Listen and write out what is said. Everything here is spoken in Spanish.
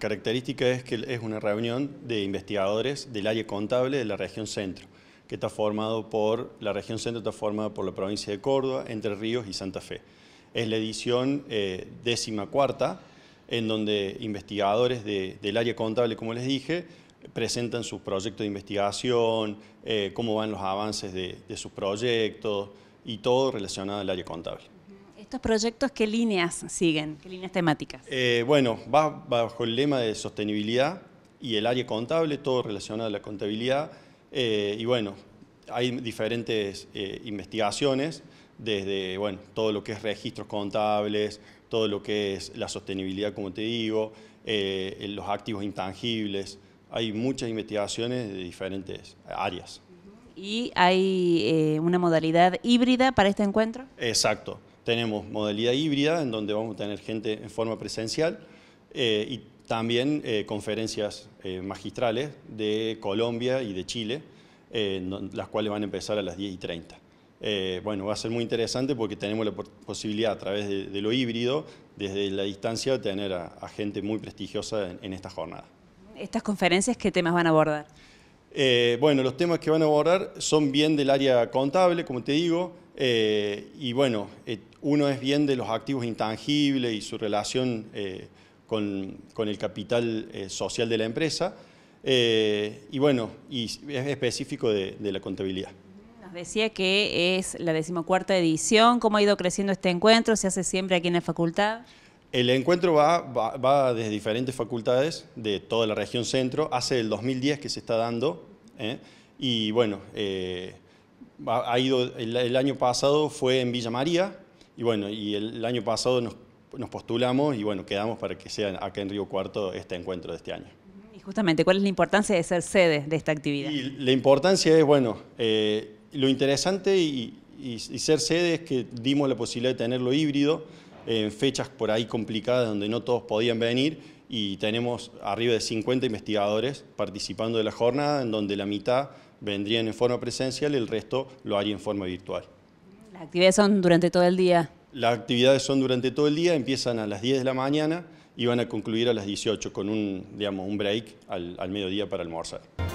característica es que es una reunión de investigadores del área contable de la región centro, que está formado por, la región centro está formada por la provincia de Córdoba, Entre Ríos y Santa Fe. Es la edición eh, décima cuarta, en donde investigadores del área contable, como les dije, presentan sus proyectos de investigación, eh, cómo van los avances de sus proyectos y todo relacionado al área contable estos proyectos, ¿qué líneas siguen? ¿Qué líneas temáticas? Eh, bueno, va bajo el lema de sostenibilidad y el área contable, todo relacionado a la contabilidad. Eh, y bueno, hay diferentes eh, investigaciones desde bueno, todo lo que es registros contables, todo lo que es la sostenibilidad, como te digo, los activos intangibles. Hay muchas investigaciones de diferentes áreas. ¿Y hay una modalidad híbrida para este encuentro? Exacto. Tenemos modalidad híbrida, en donde vamos a tener gente en forma presencial eh, y también eh, conferencias eh, magistrales de Colombia y de Chile, las cuales van a empezar a las 10 y 30. bueno, va a ser muy interesante porque tenemos la posibilidad a través de, lo híbrido, desde la distancia, de tener a, gente muy prestigiosa en, esta jornada. ¿Estas conferencias qué temas van a abordar? bueno, los temas que van a abordar son bien del área contable, como te digo, eh, y bueno, eh, uno es bien de los activos intangibles y su relación eh, con, el capital social de la empresa. y bueno, y es específico de, la contabilidad. Nos decía que es la decimocuarta edición. ¿Cómo ha ido creciendo este encuentro? ¿Se hace siempre aquí en la facultad? El encuentro va, va desde diferentes facultades de toda la región centro. Hace el 2010 que se está dando. Y bueno ha ido, el, año pasado fue en Villa María y bueno, y el, año pasado nos, postulamos y bueno, quedamos para que sea acá en Río Cuarto este encuentro de este año. Y justamente, ¿cuál es la importancia de ser sede de esta actividad? la importancia es, bueno, eh, lo interesante y, y ser sede es que dimos la posibilidad de tenerlo híbrido, en fechas por ahí complicadas donde no todos podían venir y tenemos arriba de 50 investigadores participando de la jornada en donde la mitad vendrían en forma presencial y el resto lo haría en forma virtual. ¿Las actividades son durante todo el día? Las actividades son durante todo el día, empiezan a las 10 de la mañana y van a concluir a las 18 con un, break al mediodía para almorzar.